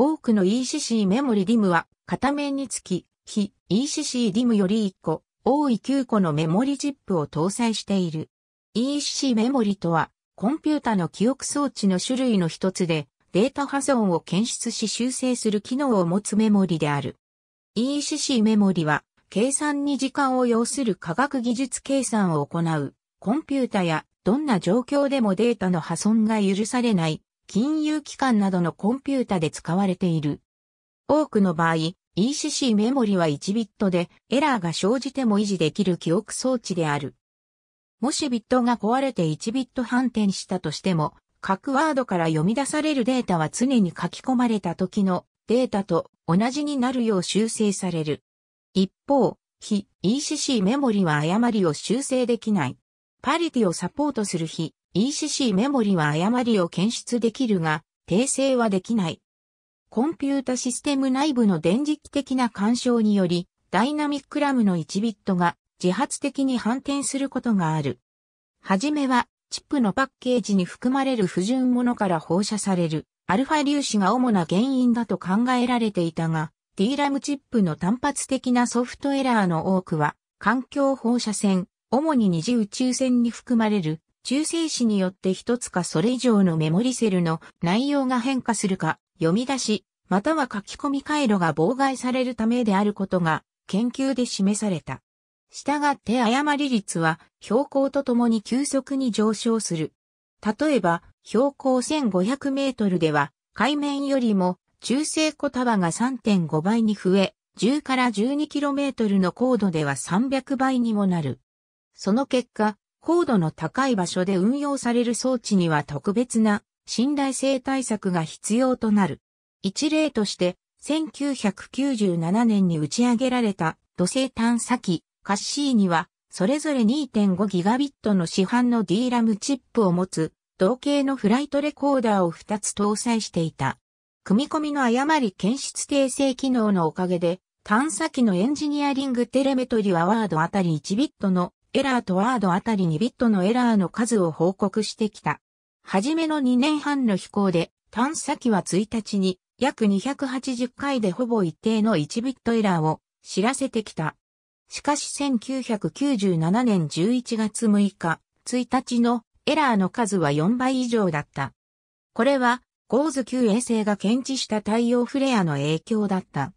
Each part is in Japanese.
多くの ECC メモリディムは、片面につき、非 ECC ディムより1個、多い9個のメモリジップを搭載している。ECC メモリとは、コンピュータの記憶装置の種類の一つで、データ破損を検出し修正する機能を持つメモリである。ECC メモリは、計算に時間を要する科学技術計算を行う、コンピュータやどんな状況でもデータの破損が許されない金融機関などのコンピュータで使われている。多くの場合、ECC メモリは1ビットでエラーが生じても維持できる記憶装置である。もしビットが壊れて1ビット反転したとしても、各ワードから読み出されるデータは常に書き込まれた時のデータと同じになるよう修正される。一方、非 ECC メモリは誤りを修正できない。パリティをサポートする非 ECC メモリは誤りを検出できるが、訂正はできない。コンピュータシステム内部の電磁気的な干渉により、ダイナミックラムの1ビットが自発的に反転することがある。はじめは、チップのパッケージに含まれる不純物から放射される、アルファ粒子が主な原因だと考えられていたが、D ラムチップの単発的なソフトエラーの多くは、環境放射線、主に二次宇宙線に含まれる中性子によって一つかそれ以上のメモリセルの内容が変化するか、読み出し、または書き込み回路が妨害されるためであることが研究で示された。したがって誤り率は標高とともに急速に上昇する。例えば、標高1500メートルでは、海面よりも中性小束が3.5倍に増え、10から1 2トルの高度では300倍にもなる。その結果、高度の高い場所で運用される装置には特別な信頼性対策が必要となる。一例として、1997年に打ち上げられた土星探査機カッシーには、それぞれ2.5ギガビットの市販の D ラムチップを持つ、同型のフライトレコーダーを2つ搭載していた。組み込みの誤り検出訂正機能のおかげで、探査機のエンジニアリングテレメトリーアワードあたり1ビットのエラーとワードあたりにビットのエラーの数を報告してきた。はじめの2年半の飛行で、探査機は1日に約280回でほぼ一定の1ビットエラーを知らせてきた。しかし1997年11月6日、1日のエラーの数は4倍以上だった。これは、ゴーズ級衛星が検知した太陽フレアの影響だった。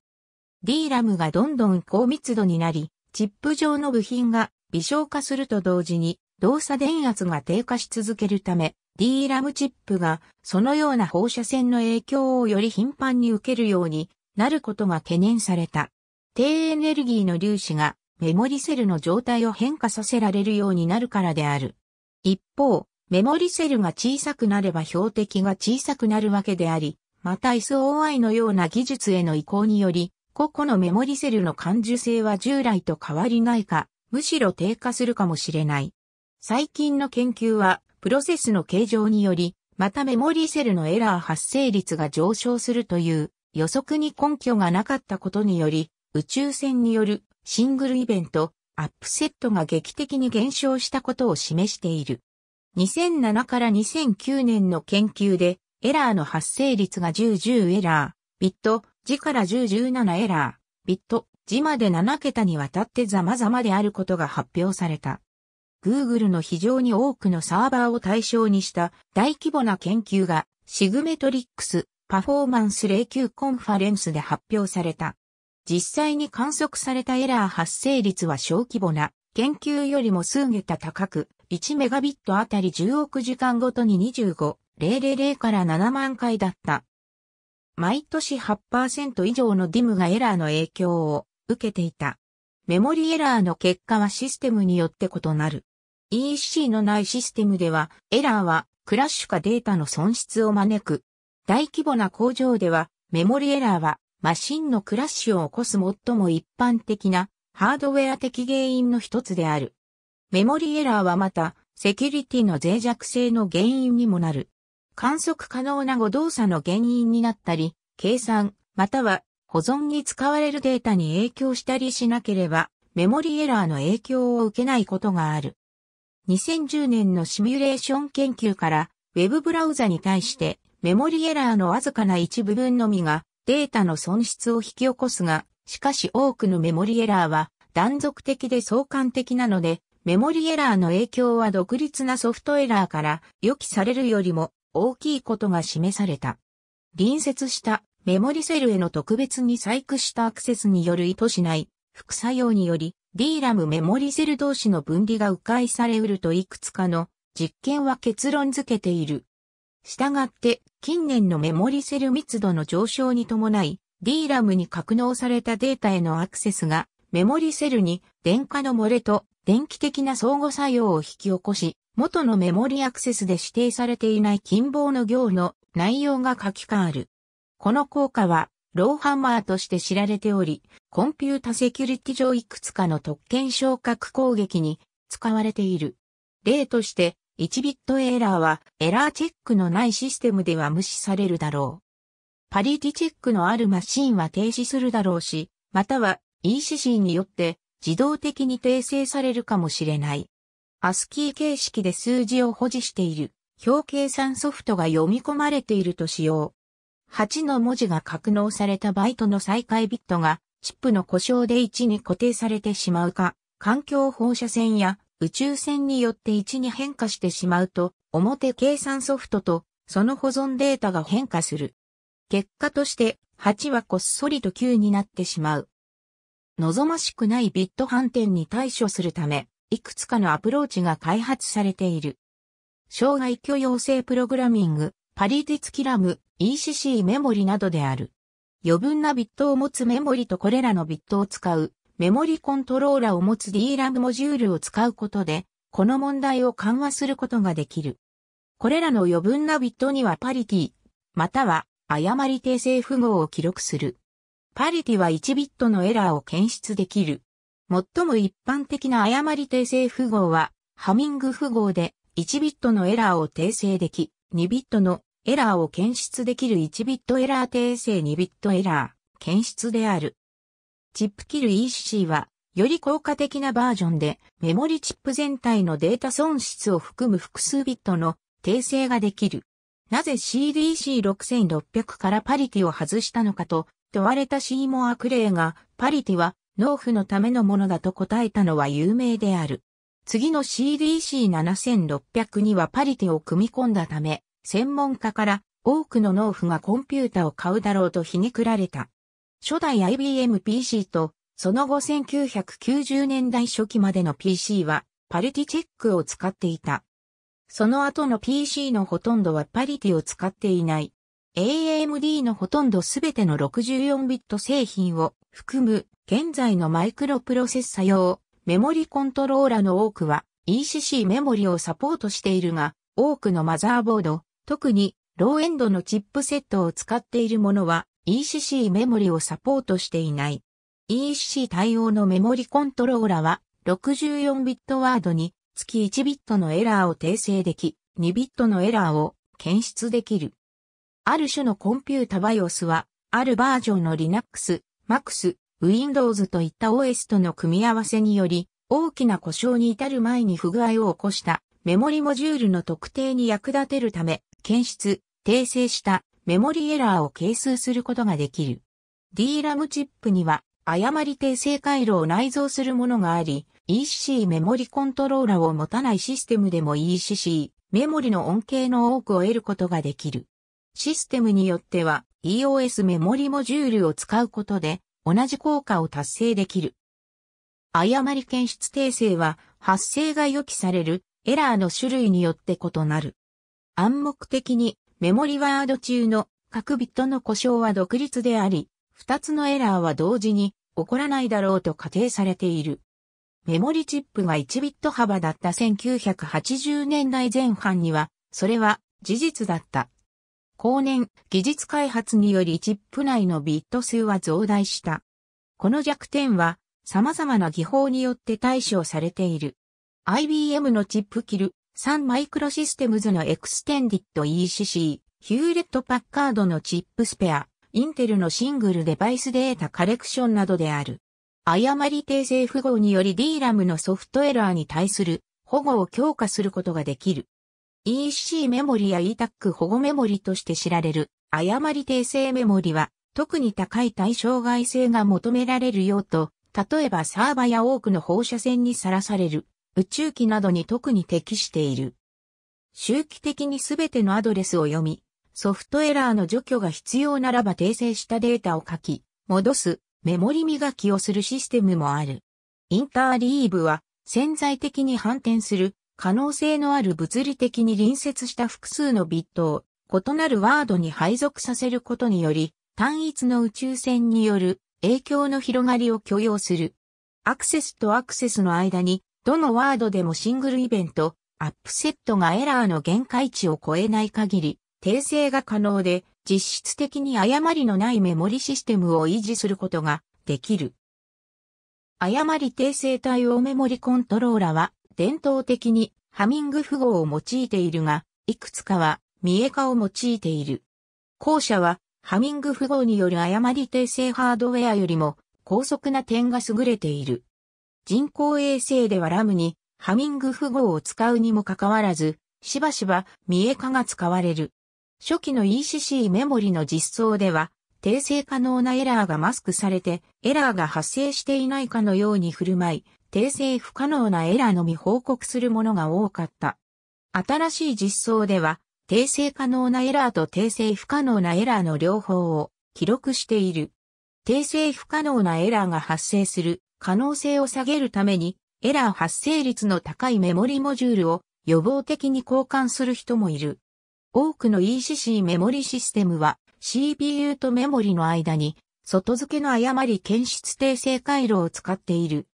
d ラムがどんどん高密度になり、チップ状の部品が微小化すると同時に動作電圧が低下し続けるため、D ラムチップがそのような放射線の影響をより頻繁に受けるようになることが懸念された。低エネルギーの粒子がメモリセルの状態を変化させられるようになるからである。一方、メモリセルが小さくなれば標的が小さくなるわけであり、また SOI のような技術への移行により、個々のメモリセルの感受性は従来と変わりないか、むしろ低下するかもしれない。最近の研究は、プロセスの形状により、またメモリーセルのエラー発生率が上昇するという予測に根拠がなかったことにより、宇宙船によるシングルイベント、アップセットが劇的に減少したことを示している。2007から2009年の研究で、エラーの発生率が1010エラー、ビット、時から1017エラー、ビット、字まで7桁にわたって様々であることが発表された。Google の非常に多くのサーバーを対象にした大規模な研究がシグメトリックスパフォーマンス09コンファレンスで発表された。実際に観測されたエラー発生率は小規模な研究よりも数桁高く、1メガビットあたり10億時間ごとに25000から7万回だった。毎年8%以上のディムがエラーの影響を受けていた。メモリエラーの結果はシステムによって異なる。e c のないシステムでは、エラーはクラッシュかデータの損失を招く。大規模な工場では、メモリエラーはマシンのクラッシュを起こす最も一般的なハードウェア的原因の一つである。メモリエラーはまた、セキュリティの脆弱性の原因にもなる。観測可能な誤動作の原因になったり、計算、または保存に使われるデータに影響したりしなければ、メモリエラーの影響を受けないことがある。2010年のシミュレーション研究から、ウェブブラウザに対してメモリエラーのわずかな一部分のみがデータの損失を引き起こすが、しかし多くのメモリエラーは断続的で相関的なので、メモリエラーの影響は独立なソフトエラーから予期されるよりも大きいことが示された。隣接したメモリセルへの特別に細工したアクセスによる意図しない副作用により、DRAM メモリセル同士の分離が迂回されうるといくつかの実験は結論付けている。したがって、近年のメモリセル密度の上昇に伴い、DRAM に格納されたデータへのアクセスが、メモリセルに電荷の漏れと電気的な相互作用を引き起こし、元のメモリアクセスで指定されていない近傍の行の内容が書き換わる。この効果は、ローハンマーとして知られており、コンピュータセキュリティ上いくつかの特権昇格攻撃に使われている。例として、1ビットエラーはエラーチェックのないシステムでは無視されるだろう。パリティチェックのあるマシンは停止するだろうし、または ECC によって自動的に訂正されるかもしれない。アスキー形式で数字を保持している表計算ソフトが読み込まれているとしよう。8の文字が格納されたバイトの再開ビットが、チップの故障で1に固定されてしまうか、環境放射線や宇宙線によって1に変化してしまうと、表計算ソフトとその保存データが変化する。結果として8はこっそりと9になってしまう。望ましくないビット反転に対処するため、いくつかのアプローチが開発されている。障害許容性プログラミングパリティ付きラム、ECC メモリなどである。余分なビットを持つメモリとこれらのビットを使うメモリコントローラを持つ d ラ a m モジュールを使うことで、この問題を緩和することができる。これらの余分なビットにはパリティ、または誤り訂正符号を記録する。パリティは1ビットのエラーを検出できる。最も一般的な誤り訂正符号は、ハミング符号で1ビットのエラーを訂正でき、2ビットのエラーを検出できる1ビットエラー訂正2ビットエラー検出である。チップキル EC はより効果的なバージョンでメモリチップ全体のデータ損失を含む複数ビットの訂正ができる。なぜ CDC6600 からパリティを外したのかと問われたシーモア・クレイがパリティは納付のためのものだと答えたのは有名である。次の CDC7600 にはパリテを組み込んだため、専門家から多くの農夫がコンピュータを買うだろうと皮肉られた。初代 IBM PC と、その後1990年代初期までの PC は、パリティチェックを使っていた。その後の PC のほとんどはパリティを使っていない。AMD のほとんどすべての64ビット製品を含む現在のマイクロプロセッサ用メモリコントローラの多くは ECC メモリをサポートしているが、多くのマザーボード、特にローエンドのチップセットを使っているものは ECC メモリをサポートしていない。ECC 対応のメモリコントローラは64ビットワードに月1ビットのエラーを訂正でき、2ビットのエラーを検出できる。ある種のコンピュータ BIOS は、あるバージョンの Linux、MAX、Windows といった OS との組み合わせにより、大きな故障に至る前に不具合を起こしたメモリモジュールの特定に役立てるため、検出、訂正したメモリエラーを計数することができる。DRAM チップには誤り訂正回路を内蔵するものがあり、EC メモリコントローラを持たないシステムでも ECC メモリの恩恵の多くを得ることができる。システムによっては EOS メモリモジュールを使うことで同じ効果を達成できる。誤り検出訂正は発生が予期されるエラーの種類によって異なる。暗黙的にメモリワード中の各ビットの故障は独立であり、二つのエラーは同時に起こらないだろうと仮定されている。メモリチップが1ビット幅だった1980年代前半には、それは事実だった。後年、技術開発によりチップ内のビット数は増大した。この弱点は、様々な技法によって対処されている。IBM のチップキル、サンマイクロシステムズのエクステンディット ECC、ヒューレット・パッカードのチップスペア、インテルのシングルデバイスデータカレクションなどである。誤り訂正符号により DRAM のソフトエラーに対する保護を強化することができる。EC メモリや ETAC 保護メモリとして知られる誤り訂正メモリは特に高い対象外性が求められるうと、例えばサーバや多くの放射線にさらされる宇宙機などに特に適している。周期的にすべてのアドレスを読み、ソフトエラーの除去が必要ならば訂正したデータを書き、戻す、メモリ磨きをするシステムもある。インターリーブは潜在的に反転する可能性のある物理的に隣接した複数のビットを異なるワードに配属させることにより、単一の宇宙船による影響の広がりを許容する。アクセスとアクセスの間に、どのワードでもシングルイベント、アップセットがエラーの限界値を超えない限り、訂正が可能で、実質的に誤りのないメモリシステムを維持することができる。誤り訂正対応メモリコントローラは、伝統的にハミング符号を用いているが、いくつかは見え化を用いている。後者はハミング符号による誤り訂正ハードウェアよりも高速な点が優れている。人工衛星ではラムにハミング符号を使うにもかかわらず、しばしば見え化が使われる。初期の ECC メモリの実装では、訂正可能なエラーがマスクされて、エラーが発生していないかのように振る舞い、訂正不可能なエラーのみ報告するものが多かった。新しい実装では、訂正可能なエラーと訂正不可能なエラーの両方を記録している。訂正不可能なエラーが発生する可能性を下げるために、エラー発生率の高いメモリモジュールを予防的に交換する人もいる。多くの ECC メモリシステムは CPU とメモリの間に外付けの誤り検出訂正回路を使っている。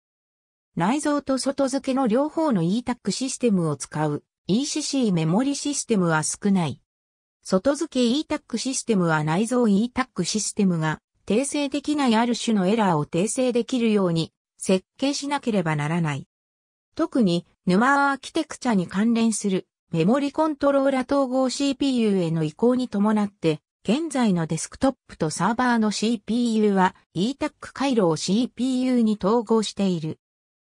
内蔵と外付けの両方の ETAC システムを使う ECC メモリシステムは少ない。外付け ETAC システムは内蔵 ETAC システムが訂正できないある種のエラーを訂正できるように設計しなければならない。特に沼アーキテクチャに関連するメモリコントローラ統合 CPU への移行に伴って、現在のデスクトップとサーバーの CPU は ETAC 回路を CPU に統合している。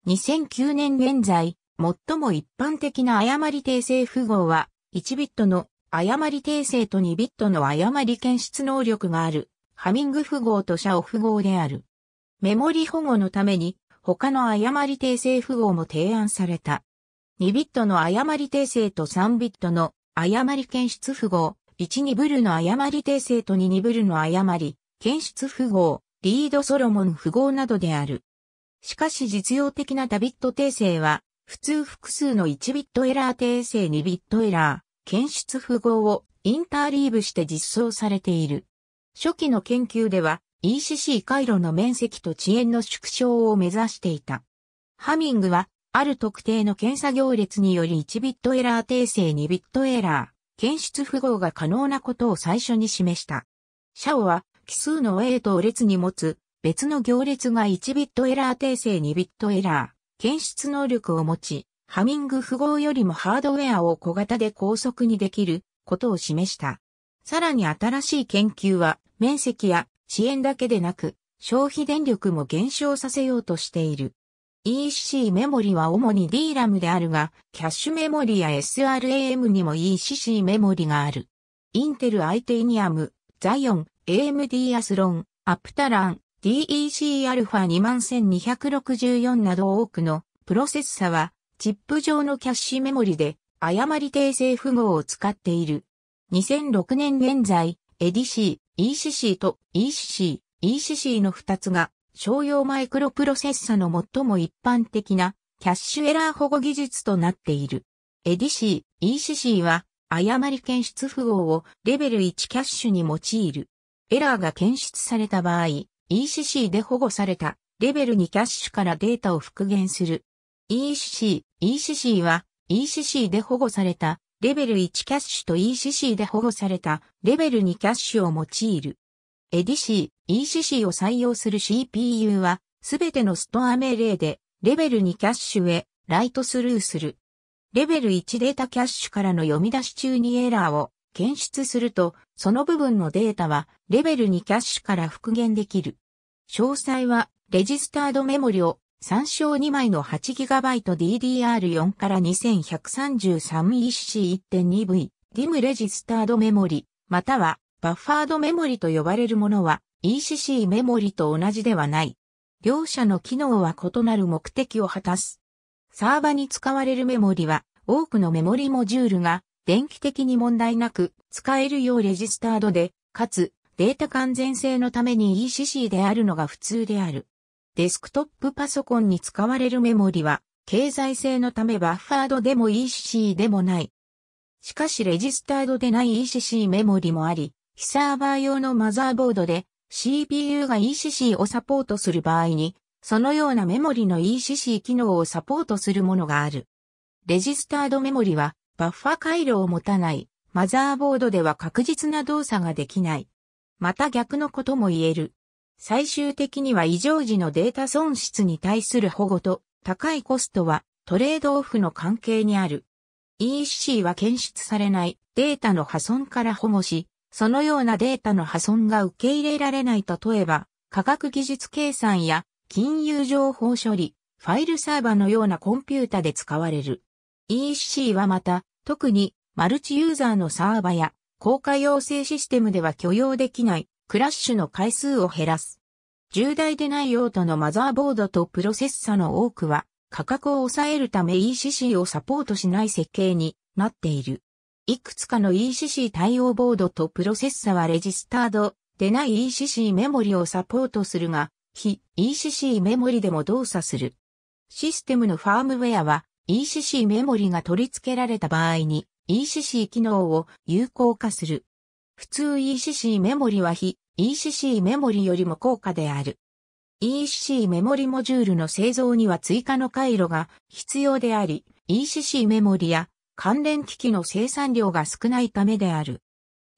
2009年現在、最も一般的な誤り訂正符号は、1ビットの誤り訂正と2ビットの誤り検出能力がある、ハミング符号とシャオ符号である。メモリ保護のために、他の誤り訂正符号も提案された。2ビットの誤り訂正と3ビットの誤り検出符号、12ブルの誤り訂正と22ブルの誤り、検出符号、リードソロモン符号などである。しかし実用的な多ビット訂正は、普通複数の1ビットエラー訂正2ビットエラー、検出符号をインターリーブして実装されている。初期の研究では ECC 回路の面積と遅延の縮小を目指していた。ハミングは、ある特定の検査行列により1ビットエラー訂正2ビットエラー、検出符号が可能なことを最初に示した。シャオは奇数の A と列に持つ別の行列が1ビットエラー訂正2ビットエラー、検出能力を持ち、ハミング符号よりもハードウェアを小型で高速にできることを示した。さらに新しい研究は、面積や遅延だけでなく、消費電力も減少させようとしている。ECC メモリは主に DRAM であるが、キャッシュメモリや SRAM にも ECC メモリがある。インテルアイテニアム、ザイオン、AMD アスロン、アプタラン、DECα21264 など多くのプロセッサはチップ上のキャッシュメモリで誤り訂正符号を使っている。2006年現在、EDC、ECC と ECC、ECC の2つが商用マイクロプロセッサの最も一般的なキャッシュエラー保護技術となっている。EDC、ECC は誤り検出符号をレベル1キャッシュに用いる。エラーが検出された場合、ECC で保護されたレベル2キャッシュからデータを復元する。ECC、ECC は ECC で保護されたレベル1キャッシュと ECC で保護されたレベル2キャッシュを用いる。EDC、ECC を採用する CPU はすべてのストア命令でレベル2キャッシュへライトスルーする。レベル1データキャッシュからの読み出し中にエラーを検出すると、その部分のデータはレベル2キャッシュから復元できる。詳細はレジスタードメモリを参照2枚の 8GBDDR4 から 2133EC1.2V、DIM レジスタードメモリ、またはバッファードメモリと呼ばれるものは ECC メモリと同じではない。両者の機能は異なる目的を果たす。サーバに使われるメモリは多くのメモリモジュールが電気的に問題なく使えるようレジスタードで、かつデータ完全性のために ECC であるのが普通である。デスクトップパソコンに使われるメモリは、経済性のためバッファードでも ECC でもない。しかしレジスタードでない ECC メモリもあり、非サーバー用のマザーボードで CPU が ECC をサポートする場合に、そのようなメモリの ECC 機能をサポートするものがある。レジスタードメモリはバッファ回路を持たない、マザーボードでは確実な動作ができない。また逆のことも言える。最終的には異常時のデータ損失に対する保護と高いコストはトレードオフの関係にある。e c は検出されないデータの破損から保護し、そのようなデータの破損が受け入れられない例えば、科学技術計算や金融情報処理、ファイルサーバーのようなコンピュータで使われる。EC はまた、特にマルチユーザーのサーバや公開要請システムでは許容できないクラッシュの回数を減らす。重大でない用途のマザーボードとプロセッサの多くは価格を抑えるため ECC をサポートしない設計になっている。いくつかの ECC 対応ボードとプロセッサはレジスタードでない ECC メモリをサポートするが、非 ECC メモリでも動作する。システムのファームウェアは ECC メモリが取り付けられた場合に ECC 機能を有効化する。普通 ECC メモリは非 ECC メモリよりも高価である。ECC メモリモジュールの製造には追加の回路が必要であり、ECC メモリや関連機器の生産量が少ないためである。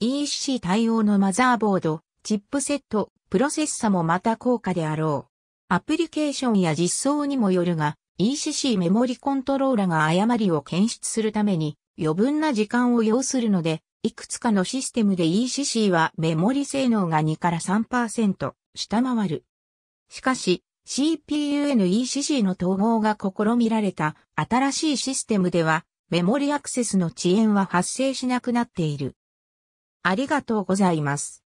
ECC 対応のマザーボード、チップセット、プロセッサもまた高価であろう。アプリケーションや実装にもよるが、ECC メモリコントローラが誤りを検出するために余分な時間を要するので、いくつかのシステムで ECC はメモリ性能が2から3%下回る。しかし、CPUNECC の統合が試みられた新しいシステムでは、メモリアクセスの遅延は発生しなくなっている。ありがとうございます。